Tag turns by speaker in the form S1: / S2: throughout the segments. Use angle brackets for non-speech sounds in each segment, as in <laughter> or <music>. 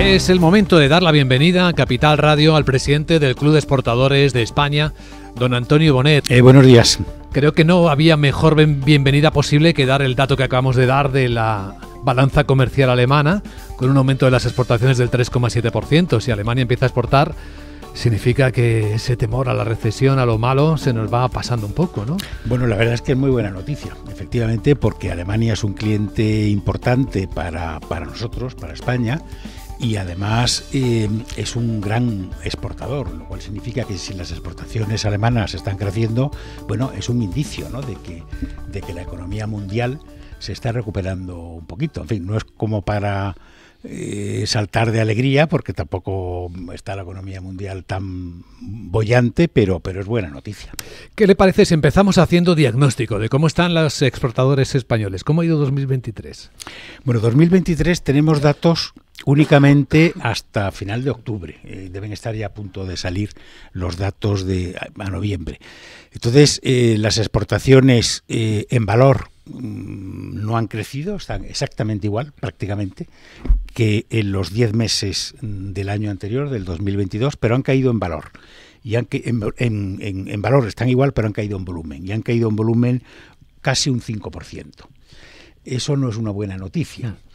S1: Es el momento de dar la bienvenida a Capital Radio al presidente del Club de Exportadores de España, don Antonio Bonet. Eh, buenos días. Creo que no había mejor bienvenida posible que dar el dato que acabamos de dar de la balanza comercial alemana, con un aumento de las exportaciones del 3,7%. Si Alemania empieza a exportar, significa que ese temor a la recesión, a lo malo, se nos va pasando un poco, ¿no?
S2: Bueno, la verdad es que es muy buena noticia, efectivamente, porque Alemania es un cliente importante para, para nosotros, para España y además eh, es un gran exportador, lo cual significa que si las exportaciones alemanas están creciendo, bueno, es un indicio de, que, de que la economía mundial se está recuperando un poquito. En fin, no es como para
S1: eh,
S2: saltar de alegría, porque tampoco está la economía mundial tan bollante, pero, pero es buena noticia.
S1: ¿Qué le parece si empezamos haciendo diagnóstico de cómo están los exportadores españoles? ¿Cómo ha ido 2023?
S2: Bueno, 2023 tenemos datos únicamente hasta final de octubre. Eh, deben estar ya a punto de salir los datos de a, noviembre. Entonces, eh, las exportaciones eh, en valor mm, no han crecido, están exactamente igual, prácticamente, que en los 10 meses mm, del año anterior, del 2022, pero han caído en valor. Y han, en, en valor están igual, pero han caído en volumen. Y han caído en volumen casi un 5%. Eso no es una buena noticia. Mm.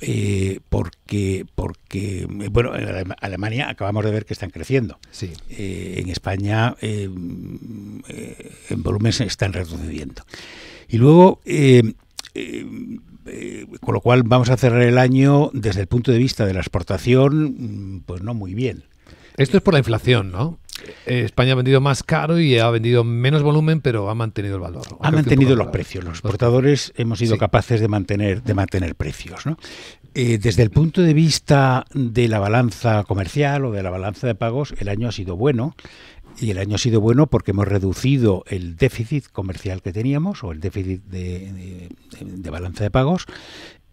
S2: Eh, porque, porque, eh, bueno, en Alemania acabamos de ver que están creciendo. Eh, en España en volumen están retrocediendo. Y luego, con lo cual vamos a cerrar el año desde el punto de vista de la exportación, mm, pues no muy bien.
S1: Esto es por la inflación, ¿no? Eh, España ha vendido más caro y ha vendido menos volumen, pero ha mantenido el valor. Ha mantenido los
S2: precios. Los exportadores hemos sido capaces de mantener, de mantener precios. Eh, desde el punto de vista de la balanza comercial o de la balanza de pagos, el año ha sido bueno. Y el año ha sido bueno porque hemos reducido el déficit comercial que teníamos o el déficit de balanza de pagos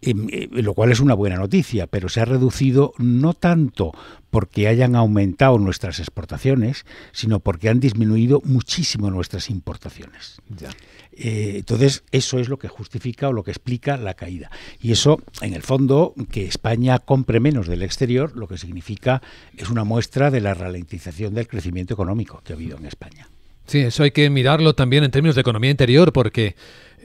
S2: lo cual es una buena noticia, pero se ha reducido no tanto porque hayan aumentado nuestras exportaciones, sino porque han disminuido muchísimo nuestras importaciones. Ya. Eh, entonces, eso es lo que justifica o lo que explica la caída. Y eso, en el fondo, que España compre menos del exterior, lo que significa es una muestra de la ralentización del crecimiento económico que ha habido en España.
S1: Sí, eso hay que mirarlo también en términos de economía interior, porque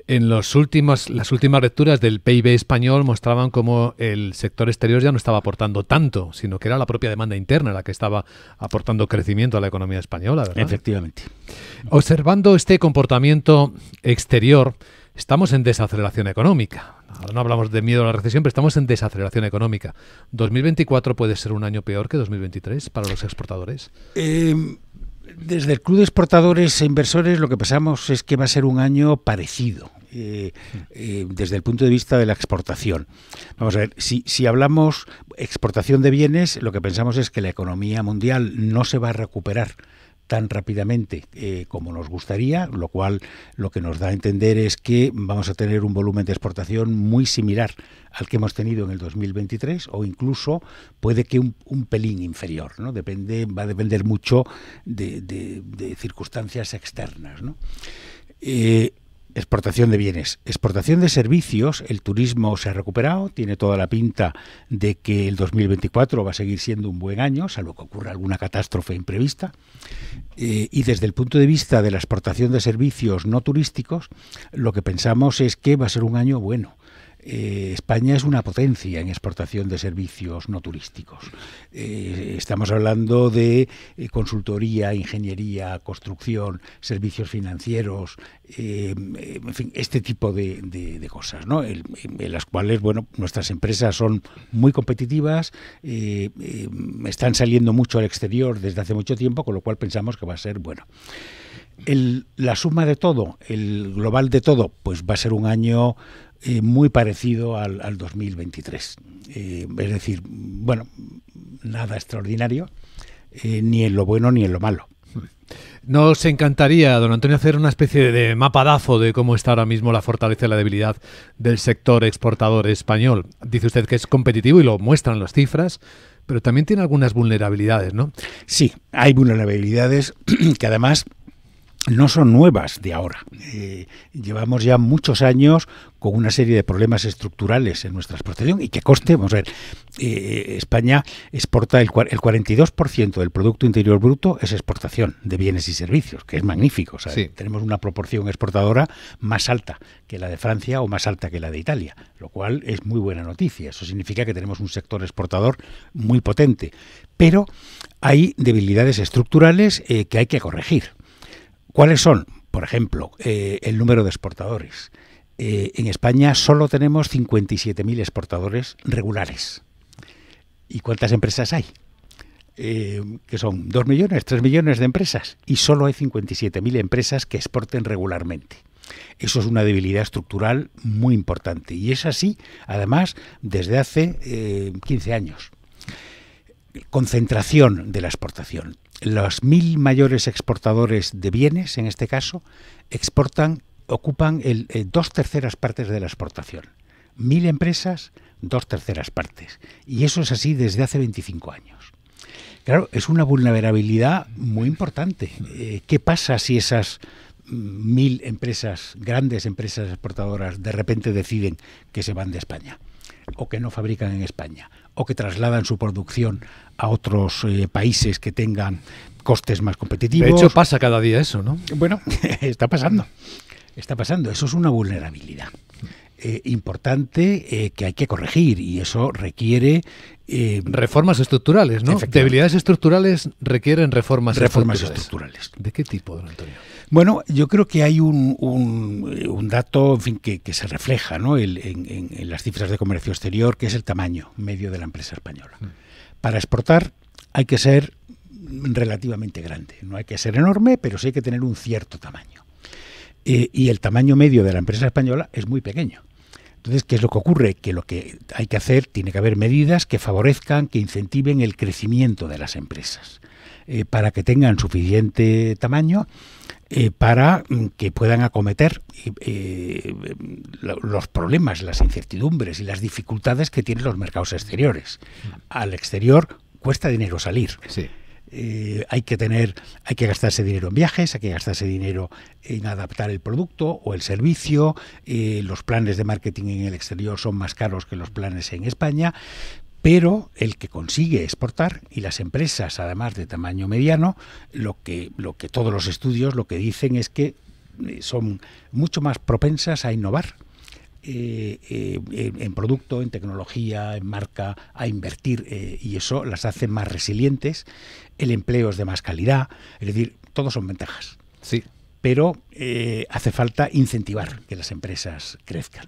S1: en los las últimas lecturas del PIB español mostraban cómo el sector exterior ya no estaba aportando tanto, sino que era la propia demanda interna la que estaba aportando crecimiento a la economía española. ¿verdad? Efectivamente. Observando este comportamiento exterior, estamos en desaceleración económica. Ahora no hablamos de miedo a la recesión, pero estamos en desaceleración económica. ¿2024 puede ser un año peor que 2023 para los exportadores?
S2: Eh, desde el Club de Exportadores e Inversores lo que pensamos es que va a ser un año parecido. Eh, eh, desde el punto de vista de la exportación. Vamos a ver, si, si hablamos exportación de bienes, lo que pensamos es que la economía mundial no se va a recuperar tan rápidamente eh, como nos gustaría, lo cual lo que nos da a entender es que vamos a tener un volumen de exportación muy similar al que hemos tenido en el 2023 o incluso puede que un, pelín inferior, ¿no? Depende, va a depender mucho de, circunstancias externas, ¿no? Eh, Exportación de bienes. Exportación de servicios. El turismo se ha recuperado. Tiene toda la pinta de que el 2024 va a seguir siendo un buen año, salvo que ocurra alguna catástrofe imprevista. Eh, y desde el punto de vista de la exportación de servicios no turísticos, lo que pensamos es que va a ser un año bueno. Eh, España es una potencia en exportación de servicios no turísticos. Eh, estamos hablando de eh, consultoría, ingeniería, construcción, servicios financieros, en fin, este tipo de, cosas, ¿no? en, las cuales bueno, nuestras empresas son muy competitivas, están saliendo mucho al exterior desde hace mucho tiempo, con lo cual pensamos que va a ser bueno. la suma de todo, el global de todo, pues va a ser un año eh, muy parecido al, 2023. Eh, es decir, bueno, nada extraordinario, eh, ni en lo bueno ni en lo malo.
S1: Nos encantaría, don Antonio, hacer una especie de mapadazo de cómo está ahora mismo la fortaleza y la debilidad del sector exportador español. Dice usted que es competitivo y lo muestran las cifras, pero también tiene algunas vulnerabilidades, ¿no? Sí, hay vulnerabilidades <clears throat> que además no son nuevas de
S2: ahora. Eh, llevamos ya muchos años con una serie de problemas estructurales en nuestra exportación y que coste, vamos a ver, eh, España exporta el, el 42% del Producto Interior Bruto es exportación de bienes y servicios, que es magnífico. Tenemos una proporción exportadora más alta que la de Francia o más alta que la de Italia, lo cual es muy buena noticia. Eso significa que tenemos un sector exportador muy potente, pero hay debilidades estructurales eh, que hay que corregir. ¿Cuáles son? Por ejemplo, eh, el número de exportadores. Eh, en España solo tenemos 57.000 exportadores regulares. ¿Y cuántas empresas hay? Eh, que son 2 millones, 3 millones de empresas. Y solo hay 57.000 empresas que exporten regularmente. Eso es una debilidad estructural muy importante. Y es así, además, desde hace 15 años concentración de la exportación. Los mil mayores exportadores de bienes, en este caso, exportan, ocupan el, eh, dos terceras partes de la exportación. Mil empresas, dos terceras partes. Y eso es así desde hace 25 años. Claro, es una vulnerabilidad muy importante. Eh, ¿Qué pasa si esas mil empresas, grandes empresas exportadoras, de repente deciden que se van de España? o que no fabrican en España o que trasladan su producción a otros eh, países que tengan costes más competitivos. De hecho,
S1: pasa cada día eso, ¿no? Bueno,
S2: <laughs> está pasando. Está pasando. Eso es una vulnerabilidad. Eh, importante eh, que hay que
S1: corregir y eso requiere... Eh, reformas estructurales, ¿no? Debilidades estructurales requieren reformas, estructurales.
S2: ¿De qué tipo, don Antonio? Bueno, yo creo que hay un, dato fin, que, se refleja en, las cifras de comercio exterior, que es el tamaño medio de la empresa española. Mm. Para exportar hay que ser relativamente grande. No hay que ser enorme, pero sí hay que tener un cierto tamaño. y el tamaño medio de la empresa española es muy pequeño. Entonces, ¿qué es lo que ocurre? Que lo que hay que hacer, tiene que haber medidas que favorezcan, que incentiven el crecimiento de las empresas, eh, para que tengan suficiente tamaño eh, para mm, que puedan acometer eh, los problemas, las incertidumbres y las dificultades que tienen los mercados exteriores. Mm. Al exterior cuesta dinero salir. Eh, hay que tener, hay que gastarse dinero en viajes, hay que gastarse dinero en adaptar el producto o el servicio, eh, los planes de marketing en el exterior son más caros que los planes en España, pero el que consigue exportar y las empresas además de tamaño mediano, lo que, lo que todos los estudios lo que dicen es que eh, son mucho más propensas a innovar eh, eh, en producto, en tecnología, en marca, a invertir eh, y eso las hace más resilientes. El empleo es de más calidad, es decir, todos son ventajas. Sí. Pero hace falta incentivar que las empresas crezcan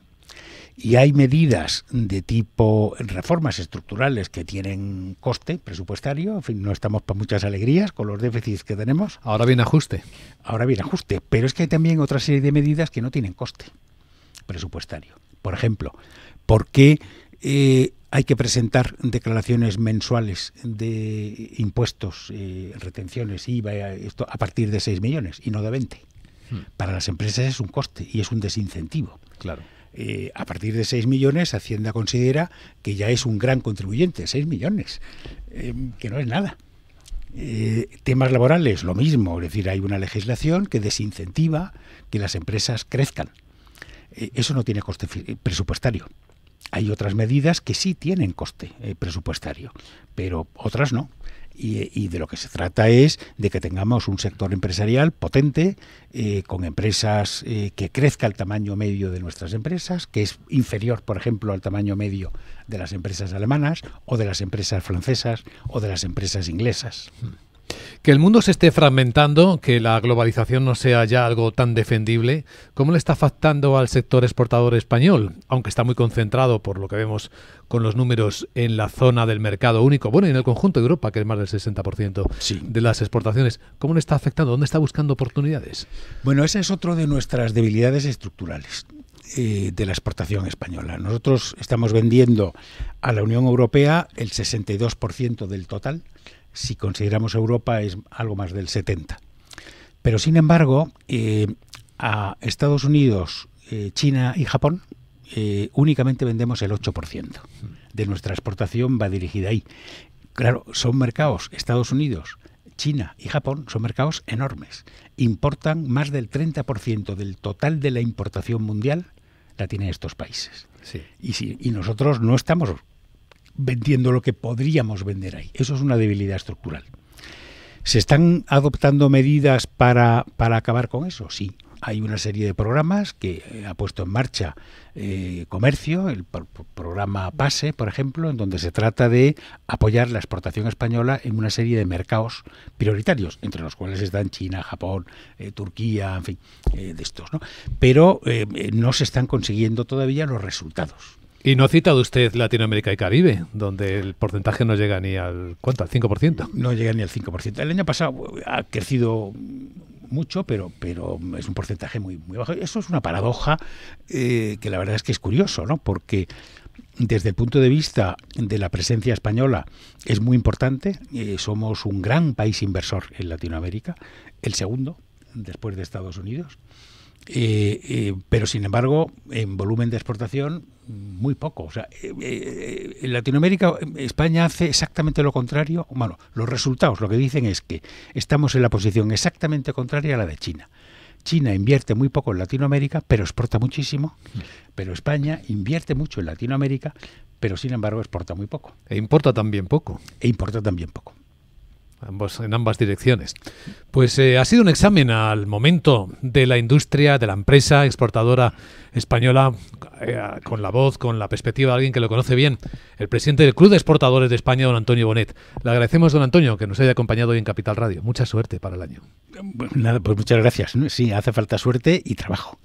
S2: y hay medidas de tipo reformas estructurales que tienen coste presupuestario, en fin, no estamos para muchas alegrías con los déficits que tenemos. Ahora viene ajuste. Ahora viene ajuste, pero es que hay también otra serie de medidas que no tienen coste presupuestario. Por ejemplo, ¿por qué eh, hay que presentar declaraciones mensuales de impuestos, eh, retenciones, IVA, esto, a partir de 6 millones y no de 20? Hmm. Para las empresas es un coste y es un desincentivo. Claro. Eh, a partir de 6 millones, Hacienda considera que ya es un gran contribuyente, 6 millones, eh, que no es nada. temas laborales, lo mismo, es decir, hay una legislación que desincentiva que las empresas crezcan. Eh, eso no tiene coste eh, presupuestario. Hay otras medidas que sí tienen coste eh, presupuestario, pero otras no. Y, de lo que se trata es de que tengamos un sector empresarial potente, con empresas que crezca el tamaño medio de nuestras empresas, que es inferior, por ejemplo, al tamaño medio de las empresas alemanas o de las empresas francesas o de las empresas inglesas.
S1: Hmm. Que el mundo se esté fragmentando, que la globalización no sea ya algo tan defendible, ¿cómo le está afectando al sector exportador español? Aunque está muy concentrado, por lo que vemos con los números, en la zona del mercado único, bueno, y en el conjunto de Europa, que es más del 60% de las exportaciones. ¿Cómo le está afectando? ¿Dónde está buscando oportunidades? Bueno, esa es otro de
S2: nuestras debilidades estructurales eh, de la exportación española. Nosotros estamos vendiendo a la Unión Europea el 62% del total, si consideramos Europa es algo más del 70. Pero sin embargo, eh, a Estados Unidos, eh, China y Japón eh, únicamente vendemos el 8% de nuestra exportación va dirigida ahí. Claro, son mercados, Estados Unidos, China y Japón son mercados enormes. Importan más del 30% del total de la importación mundial la tienen estos países. Y, si, y nosotros no estamos vendiendo lo que podríamos vender ahí. Eso es una debilidad estructural. ¿Se están adoptando medidas para, acabar con eso? Sí. Hay una serie de programas que eh, ha puesto en marcha eh, Comercio, el programa PASE, por ejemplo, en donde se trata de apoyar la exportación española en una serie de mercados prioritarios, entre los cuales están China, Japón, eh, Turquía, en fin, de estos. ¿no? Pero no se están consiguiendo todavía los resultados.
S1: Y no ha citado usted Latinoamérica y Caribe, donde el porcentaje no llega ni al, ¿cuánto? Al 5%. No llega ni al 5%.
S2: El año pasado ha crecido mucho, pero, pero es un porcentaje muy, muy bajo. Eso es una paradoja eh, que la verdad es que es curioso, ¿no? Porque desde el punto de vista de la presencia española es muy importante. Eh, somos un gran país inversor en Latinoamérica, el segundo después de Estados Unidos. Eh, eh, pero sin embargo, en volumen de exportación, muy poco. O sea, eh, en Latinoamérica, España hace exactamente lo contrario. Bueno, los resultados lo que dicen es que estamos en la posición exactamente contraria a la de China. China invierte muy poco en Latinoamérica, pero exporta muchísimo. Pero España invierte mucho en Latinoamérica,
S1: pero sin embargo exporta muy poco. E importa también poco. E importa también poco en ambas direcciones. Pues eh, ha sido un examen al momento de la industria, de la empresa exportadora española, eh, con la voz, con la perspectiva de alguien que lo conoce bien, el presidente del Club de Exportadores de España, don Antonio Bonet. Le agradecemos, don Antonio, que nos haya acompañado hoy en Capital Radio. Mucha suerte para el año. pues muchas gracias. Sí, hace falta suerte y trabajo.